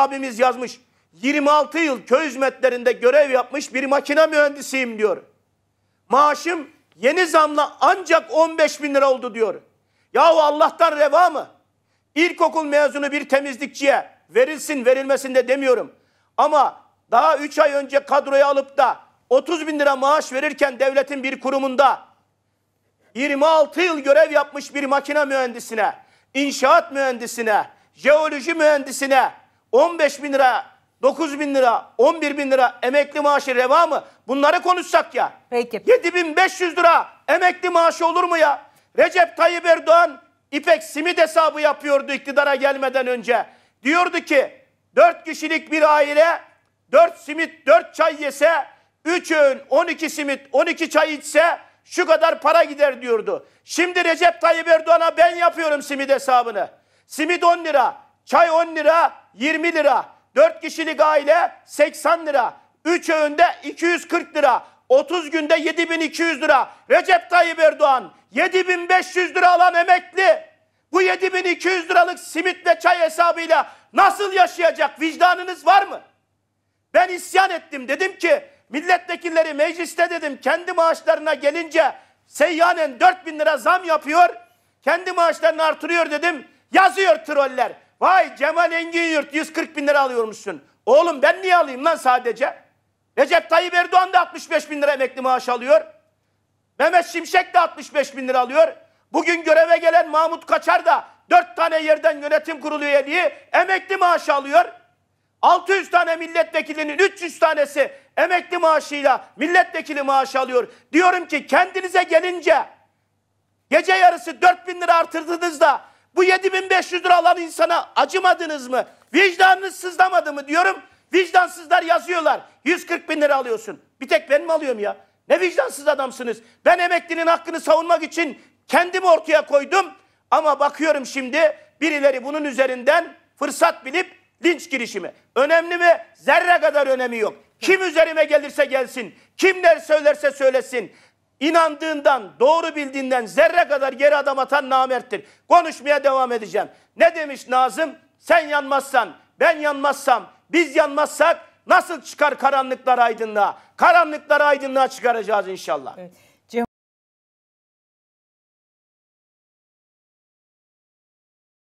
abimiz yazmış. 26 yıl köy hizmetlerinde görev yapmış bir makine mühendisiyim diyor. Maaşım yeni zamla ancak 15 bin lira oldu diyor. Yahu Allah'tan reva mı? İlkokul mezunu bir temizlikçiye verilsin verilmesin de demiyorum. Ama daha 3 ay önce kadroya alıp da 30 bin lira maaş verirken devletin bir kurumunda 26 yıl görev yapmış bir makine mühendisine, inşaat mühendisine, jeoloji mühendisine, 15 bin lira, 9 bin lira, 11 bin lira emekli maaşı reva mı? Bunları konuşsak ya. Peki. 7500 lira emekli maaşı olur mu ya? Recep Tayyip Erdoğan İpek simit hesabı yapıyordu iktidara gelmeden önce. Diyordu ki 4 kişilik bir aile 4 simit 4 çay yese 3 öğün 12 simit 12 çay içse şu kadar para gider diyordu. Şimdi Recep Tayyip Erdoğan'a ben yapıyorum simit hesabını. Simit 10 lira, Çay 10 lira, 20 lira. 4 kişilik aile 80 lira. 3 öğünde 240 lira. 30 günde 7200 lira. Recep Tayyip Erdoğan 7500 lira alan emekli bu 7200 liralık simit ve çay hesabıyla nasıl yaşayacak vicdanınız var mı? Ben isyan ettim dedim ki milletvekilleri mecliste dedim kendi maaşlarına gelince seyyanen 4000 lira zam yapıyor kendi maaşlarını artırıyor dedim yazıyor troller. Vay Cemal Engin Yurt 140 bin lira alıyormuşsun. Oğlum ben niye alayım lan sadece? Recep Tayyip Erdoğan da 65 bin lira emekli maaş alıyor. Mehmet Şimşek de 65 bin lira alıyor. Bugün göreve gelen Mahmut Kaçar da 4 tane yerden yönetim kurulu üyeliği emekli maaş alıyor. 600 tane milletvekilinin 300 tanesi emekli maaşıyla milletvekili maaş alıyor. Diyorum ki kendinize gelince gece yarısı 4 bin lira artırdınız da bu 7500 lira alan insana acımadınız mı? Vicdanınız sızlamadı mı diyorum. Vicdansızlar yazıyorlar. 140 bin lira alıyorsun. Bir tek ben mi alıyorum ya? Ne vicdansız adamsınız. Ben emeklinin hakkını savunmak için kendimi ortaya koydum. Ama bakıyorum şimdi birileri bunun üzerinden fırsat bilip linç girişimi. Önemli mi? Zerre kadar önemi yok. Kim üzerime gelirse gelsin, kimler söylerse söylesin inandığından, doğru bildiğinden zerre kadar geri adam atan namerttir. Konuşmaya devam edeceğim. Ne demiş Nazım? Sen yanmazsan, ben yanmazsam, biz yanmazsak nasıl çıkar karanlıklar aydınlığa? Karanlıkları aydınlığa çıkaracağız inşallah. Evet.